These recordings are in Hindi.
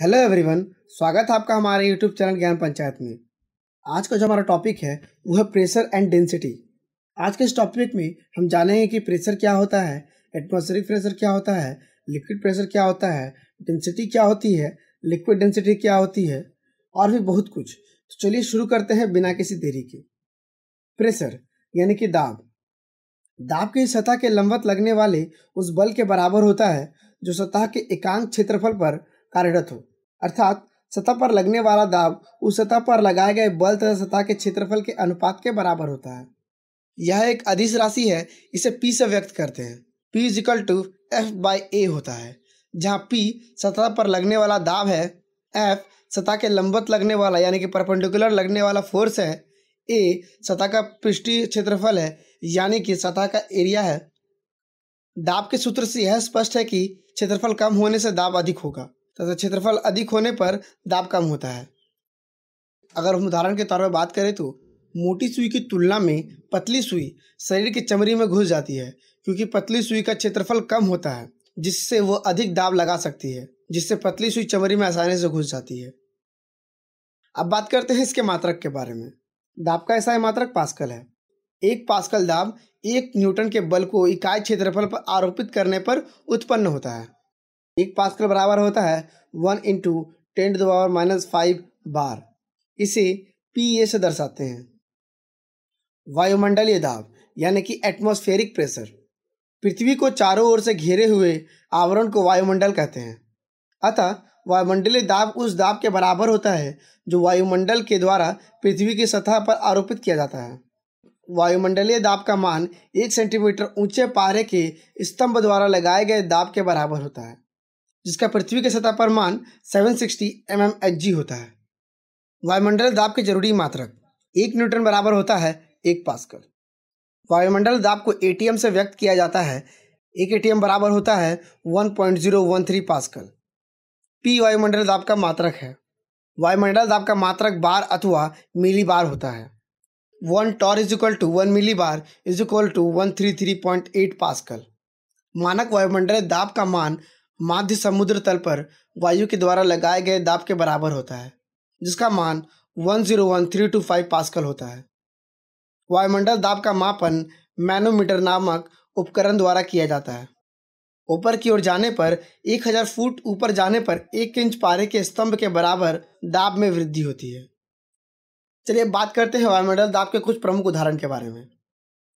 हेलो एवरीवन स्वागत है आपका हमारे यूट्यूब चैनल ज्ञान पंचायत में आज का जो हमारा टॉपिक है वो है प्रेशर एंड डेंसिटी आज के इस टॉपिक में हम जानेंगे कि प्रेशर क्या होता है एटमॉस्फेरिक प्रेशर क्या होता है लिक्विड प्रेशर क्या होता है डेंसिटी क्या होती है लिक्विड डेंसिटी क्या होती है और भी बहुत कुछ तो चलिए शुरू करते हैं बिना किसी देरी के प्रेशर यानी कि दाब दाब की सतह के लंबवत लगने वाले उस बल के बराबर होता है जो सतह के एकांक क्षेत्रफल पर कार्यरत हो अर्थात सतह पर लगने वाला दाब उस सतह पर लगाए गए बल तथा सतह के क्षेत्रफल के अनुपात के बराबर होता है यह एक अधिस राशि है इसे पी से व्यक्त करते हैं P is equal to F by A होता है जहाँ पी सतह पर लगने वाला दाब है एफ सतह के लंबत लगने वाला यानी कि परपेंडिकुलर लगने वाला फोर्स है ए सतह का पृष्ठीय क्षेत्रफल है यानी कि सतह का एरिया है दाब के सूत्र से यह स्पष्ट है कि क्षेत्रफल कम होने से दाब अधिक होगा तथा क्षेत्रफल अधिक होने पर दाब कम होता है अगर हम उदाहरण के तौर पर बात करें तो मोटी सुई की तुलना में पतली सुई शरीर की चमड़ी में घुस जाती है क्योंकि पतली सुई का क्षेत्रफल कम होता है जिससे वो अधिक दाब लगा सकती है जिससे पतली सुई चमड़ी में आसानी से घुस जाती है अब बात करते हैं इसके मात्रक के बारे में दाब का ऐसा मात्रक पास्कल है एक पास्कल दाब एक न्यूटन के बल को इकाई क्षेत्रफल पर आरोपित करने पर उत्पन्न होता है एक पास्कल बराबर होता है one into ten to the power minus five bar इसे पी ए से दर्शाते हैं वायुमंडलीय दाब यानी कि एटमोस्फेरिक प्रेशर पृथ्वी को चारों ओर से घेरे हुए आवरण को वायुमंडल कहते हैं अतः वायुमंडलीय दाब उस दाब के बराबर होता है जो वायुमंडल के द्वारा पृथ्वी की सतह पर आरोपित किया जाता है वायुमंडलीय दाब का मान एक सेंटीमीटर ऊंचे पारे के स्तंभ द्वारा लगाए गए दाब के बराबर होता है जिसका पृथ्वी के सतह पर मान 760 सिक्सटी mm होता है वायुमंडल दाब के जरूरी मात्रक एक न्यूटन बराबर होता है एक पास्कल वायुमंडल दाब को एटीएम से व्यक्त किया जाता है एक एटीएम बराबर होता है 1.013 पास्कल पी वायुमंडल दाब का मात्रक है वायुमंडल दाब का मात्रक बार अथवा मिली बार होता है one torr is equal to one millibar is equal to one three three point eight pascal मानक वायुमंडल दाब का मान माध्य समुद्र तल पर वायु के द्वारा लगाए गए दाब के बराबर होता है जिसका मान 101325 पास्कल होता है वायुमंडल दाब का मापन मैनोमीटर नामक उपकरण द्वारा किया जाता है ऊपर की ओर जाने पर 1000 फुट ऊपर जाने पर एक इंच पारे के स्तंभ के बराबर दाब में वृद्धि होती है चलिए बात करते हैं वायुमंडल दाब के कुछ प्रमुख उदाहरण के बारे में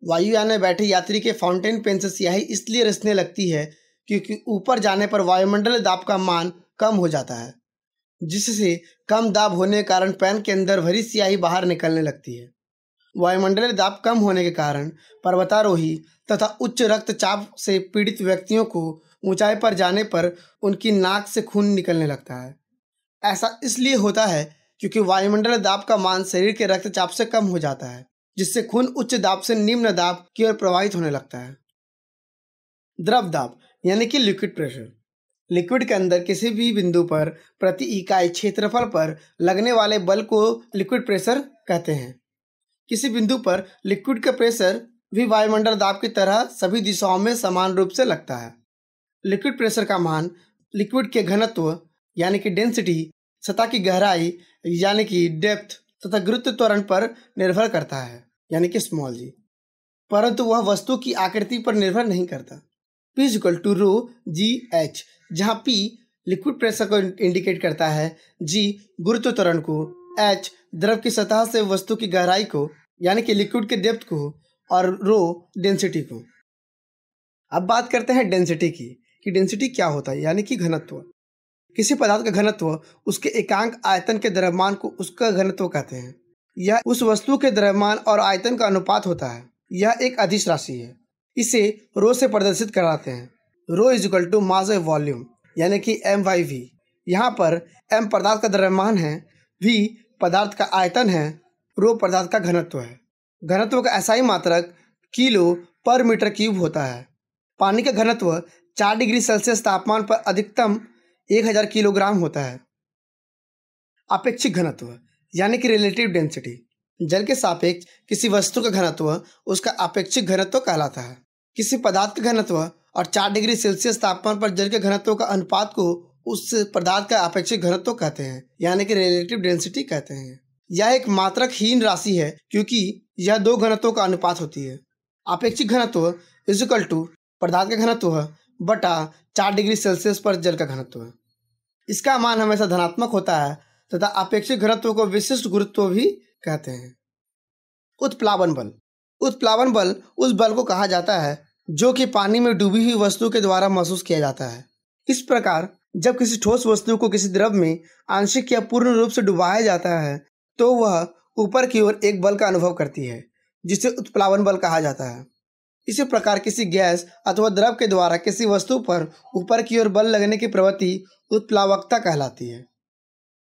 वायुयान में बैठे यात्री के फाउंटेन पेन से स्याही इसलिए रसने लगती है क्योंकि ऊपर जाने पर वायुमंडल दाब का मान कम हो जाता है जिससे कम दाब होने के कारण पैन के अंदर भरी स्याही बाहर निकलने लगती है वायुमंडल दाब कम होने के कारण पर्वतारोही तथा उच्च रक्तचाप से पीड़ित व्यक्तियों को ऊंचाई पर जाने पर उनकी नाक से खून निकलने लगता है ऐसा इसलिए होता है क्योंकि वायुमंडल दाब का मान शरीर के रक्तचाप से कम हो जाता है जिससे खून उच्च दाब से निम्न दाब की ओर प्रवाहित होने लगता है द्रव दाब यानी कि लिक्विड प्रेशर लिक्विड के अंदर किसी भी बिंदु पर प्रति इकाई क्षेत्रफल पर लगने वाले बल को लिक्विड प्रेशर कहते हैं किसी बिंदु पर लिक्विड का प्रेशर भी वायुमंडल दाब की तरह सभी दिशाओं में समान रूप से लगता है लिक्विड प्रेशर का मान लिक्विड के घनत्व यानी कि डेंसिटी सतह की गहराई यानी कि डेप्थ तथा गुरुत्व त्वरण पर निर्भर करता है यानी कि स्मॉल जी परंतु वह वस्तु की आकृति पर निर्भर नहीं करता P is equal to rho G H जहाँ पी लिक्विड प्रेशर को इंडिकेट करता है जी गुरुत्व त्वरण को एच द्रव की सतह से वस्तु की गहराई को यानी कि लिक्विड के डेप्थ को और रो डेंसिटी को अब बात करते हैं डेंसिटी की कि डेंसिटी क्या होता है यानी कि घनत्व किसी पदार्थ का घनत्व उसके एकांक आयतन के द्रव्यमान को उसका घनत्व कहते हैं यह उस वस्तु के द्रव्यमान और आयतन का अनुपात होता है यह एक अधिश राशि है इसे रो से प्रदर्शित कराते हैं rho is equal to mass of volume यानी कि एम वाई वी यहाँ पर एम पदार्थ का द्रव्यमान है वी पदार्थ का आयतन है रो पदार्थ का घनत्व है घनत्व का ऐसा ही मात्रक किलो पर मीटर क्यूब होता है पानी का घनत्व चार डिग्री सेल्सियस तापमान पर अधिकतम एक हज़ार किलोग्राम होता है अपेक्षित घनत्व यानी कि रिलेटिव डेंसिटी जल के सापेक्ष किसी वस्तु का घनत्व उसका अपेक्षित घनत्व कहलाता है किसी पदार्थ का घनत्व और चार डिग्री सेल्सियस तापमान पर जल के घनत्व का अनुपात को उस पदार्थ का अपेक्षित घनत्व कहते हैं यानी कि रिलेटिव डेंसिटी कहते हैं यह एक मात्रकहीन राशि है क्योंकि यह दो घनत्वों का अनुपात होती है अपेक्षित घनत्व इजिकल टू पदार्थ का घनत्व बटा चार डिग्री सेल्सियस पर जल का घनत्व इसका मान हमेशा धनात्मक होता है तथा अपेक्षित घनत्व को विशिष्ट गुरुत्व भी कहते हैं उत्प्लावन बल उत्प्लावन बल उस बल को कहा जाता है जो कि पानी में डूबी हुई वस्तु के द्वारा महसूस किया जाता है इस प्रकार जब किसी ठोस वस्तु को किसी द्रव में आंशिक या पूर्ण रूप से डुबाया जाता है तो वह ऊपर की ओर एक बल का अनुभव करती है जिसे उत्प्लावन बल कहा जाता है इसी प्रकार किसी गैस अथवा द्रव के द्वारा किसी वस्तु पर ऊपर की ओर बल लगने की प्रवृत्ति उत्प्लावकता कहलाती है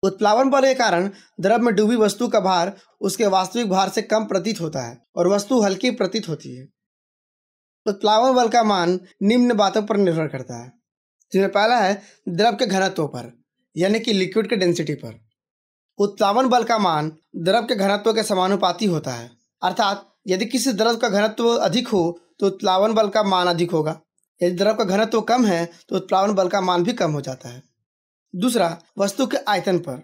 उत्प्लावन बल के कारण द्रव में डूबी वस्तु का भार उसके वास्तविक भार से कम प्रतीत होता है और वस्तु हल्की प्रतीत होती है उत्प्लावन बल का मान निम्न बातों पर निर्भर करता है जिसमें पहला है द्रव के घनत्व पर यानी कि लिक्विड के डेंसिटी पर उत्प्लावन बल का मान द्रव के घनत्व के समानुपाती होता है अर्थात यदि किसी द्रव का घनत्व अधिक हो तो उत्प्लावन बल का मान अधिक होगा यदि द्रव का घनत्व कम है तो उत्प्लावन बल का मान भी कम हो जाता है दूसरा वस्तु के आयतन पर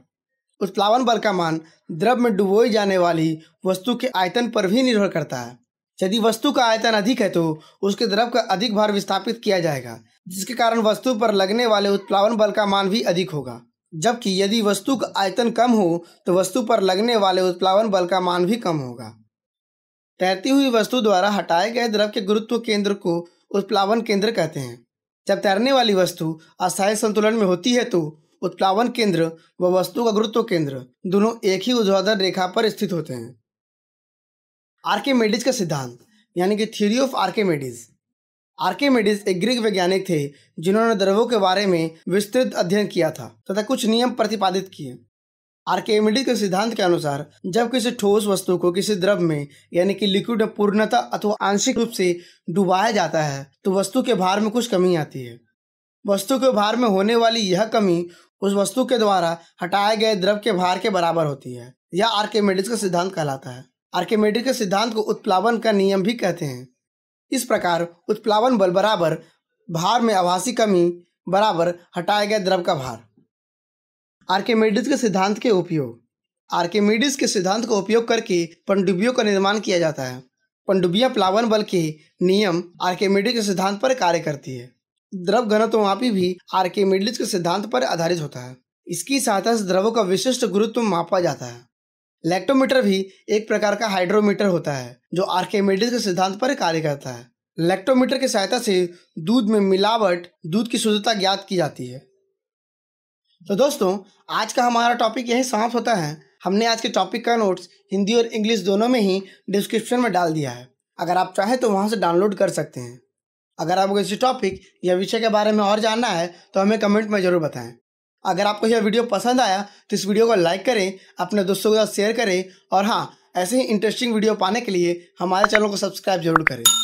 उत्प्लावन बल का मान द्रव में डुबोई जाने वाली वस्तु के आयतन पर भी निर्भर करता है यदि वस्तु का आयतन अधिक है तो उसके द्रव का अधिक भार विस्थापित किया जाएगा जिसके कारण वस्तु पर लगने वाले उत्प्लावन बल का मान भी अधिक होगा जबकि यदि वस्तु का आयतन कम हो तो वस्तु पर लगने वाले उत्प्लावन बल का मान भी कम होगा तैरती हुई वस्तु द्वारा हटाए गए द्रव के गुरुत्व केंद्र को उत्प्लावन केंद्र कहते हैं जब तैरने वाली वस्तु अस्थायी संतुलन में होती है तो उत्प्लावन केंद्र व वस्तु का गुरुत्व केंद्र दोनों एक ही ऊर्ध्वाधर रेखा पर स्थित होते हैं आर्केमेडिज का सिद्धांत यानी कि थ्योरी ऑफ आर्केमेडिज आर्केमेडिज एक ग्रीक वैज्ञानिक थे जिन्होंने द्रवों के बारे में विस्तृत अध्ययन किया था तथा कुछ नियम प्रतिपादित किए आर्केमिडी के सिद्धांत के अनुसार जब किसी ठोस वस्तु को किसी द्रव में यानी कि लिक्विड में पूर्णता अथवा आंशिक रूप से डुबाया जाता है तो वस्तु के भार में कुछ कमी आती है वस्तु के भार में होने वाली यह कमी उस वस्तु के द्वारा हटाए गए द्रव के भार के बराबर होती है यह आर्केमेडिस का सिद्धांत कहलाता है आर्केमेडिक्स के सिद्धांत को उत्प्लावन का नियम भी कहते हैं इस प्रकार उत्प्लावन बल बराबर भार में आभासी कमी बराबर हटाए गए द्रव का भार आर्किमेडिस के सिद्धांत के उपयोग आर्केमिडिस के सिद्धांत का उपयोग करके पनडुब्बियों का निर्माण किया जाता है पनडुब्बियाँ प्लावन बल के नियम आर्किमेडिस के सिद्धांत पर कार्य करती है द्रव घनत्वमापी भी आर्केमिडिस के सिद्धांत पर आधारित होता है इसकी सहायता से द्रवों का विशिष्ट गुरुत्व मापा जाता है लैक्टोमीटर भी एक प्रकार का हाइड्रोमीटर होता है जो आर्किमेडिस के सिद्धांत पर कार्य करता है लैक्टोमीटर की सहायता से दूध में मिलावट दूध की शुद्धता ज्ञात की जाती है तो दोस्तों आज का हमारा टॉपिक यही समाप्त होता है हमने आज के टॉपिक का नोट्स हिंदी और इंग्लिश दोनों में ही डिस्क्रिप्शन में डाल दिया है अगर आप चाहें तो वहाँ से डाउनलोड कर सकते हैं अगर आपको किसी टॉपिक या विषय के बारे में और जानना है तो हमें कमेंट में ज़रूर बताएं अगर आपको यह वीडियो पसंद आया तो इस वीडियो को लाइक करें अपने दोस्तों के साथ शेयर करें और हाँ ऐसे ही इंटरेस्टिंग वीडियो पाने के लिए हमारे चैनल को सब्सक्राइब जरूर करें